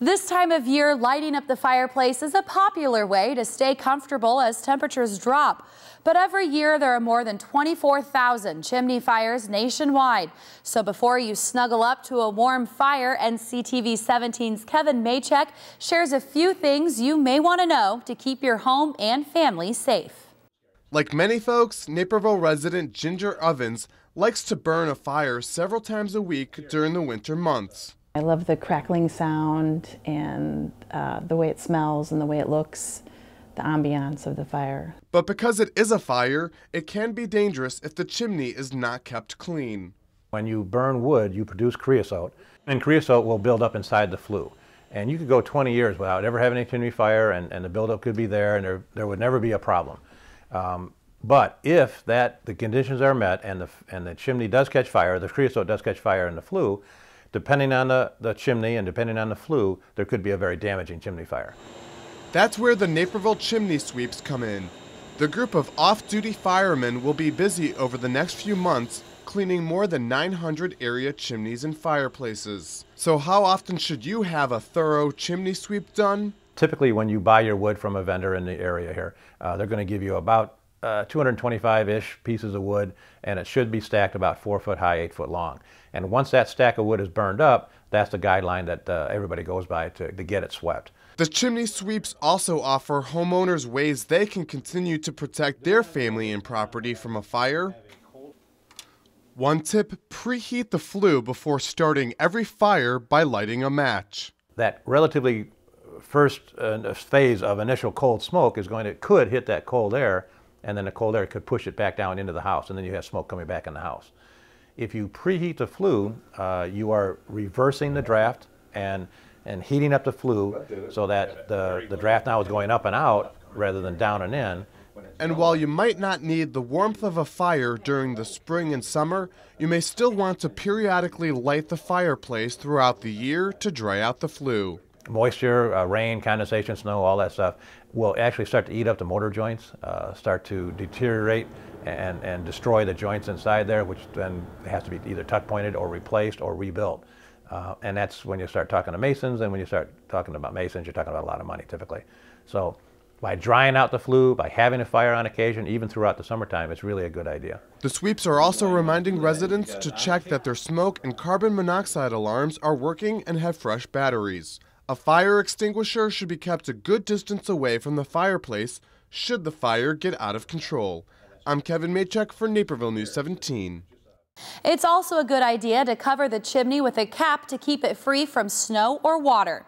This time of year, lighting up the fireplace is a popular way to stay comfortable as temperatures drop. But every year, there are more than 24,000 chimney fires nationwide. So before you snuggle up to a warm fire, NCTV 17's Kevin Maycheck shares a few things you may want to know to keep your home and family safe. Like many folks, Naperville resident Ginger Ovens likes to burn a fire several times a week during the winter months. I love the crackling sound and uh, the way it smells and the way it looks, the ambiance of the fire. But because it is a fire, it can be dangerous if the chimney is not kept clean. When you burn wood, you produce creosote, and creosote will build up inside the flue. And you could go 20 years without ever having a chimney fire, and, and the buildup could be there, and there, there would never be a problem. Um, but if that the conditions are met and the, and the chimney does catch fire, the creosote does catch fire in the flue, Depending on the, the chimney and depending on the flue, there could be a very damaging chimney fire. That's where the Naperville chimney sweeps come in. The group of off-duty firemen will be busy over the next few months cleaning more than 900 area chimneys and fireplaces. So how often should you have a thorough chimney sweep done? Typically when you buy your wood from a vendor in the area here, uh, they're going to give you about uh, 225 ish pieces of wood and it should be stacked about four foot high, eight foot long. And once that stack of wood is burned up, that's the guideline that uh, everybody goes by to, to get it swept. The chimney sweeps also offer homeowners ways they can continue to protect their family and property from a fire. One tip preheat the flue before starting every fire by lighting a match. That relatively first uh, phase of initial cold smoke is going to could hit that cold air and then the cold air could push it back down into the house, and then you have smoke coming back in the house. If you preheat the flue, uh, you are reversing the draft and, and heating up the flue so that the, the draft now is going up and out rather than down and in. And while you might not need the warmth of a fire during the spring and summer, you may still want to periodically light the fireplace throughout the year to dry out the flue moisture, uh, rain, condensation, snow, all that stuff will actually start to eat up the mortar joints, uh, start to deteriorate and, and destroy the joints inside there, which then has to be either tuck pointed or replaced or rebuilt. Uh, and that's when you start talking to masons, and when you start talking about masons, you're talking about a lot of money typically. So by drying out the flue, by having a fire on occasion, even throughout the summertime, it's really a good idea. The sweeps are also reminding residents to check that their smoke and carbon monoxide alarms are working and have fresh batteries. A fire extinguisher should be kept a good distance away from the fireplace should the fire get out of control. I'm Kevin Maychek for Naperville News 17. It's also a good idea to cover the chimney with a cap to keep it free from snow or water.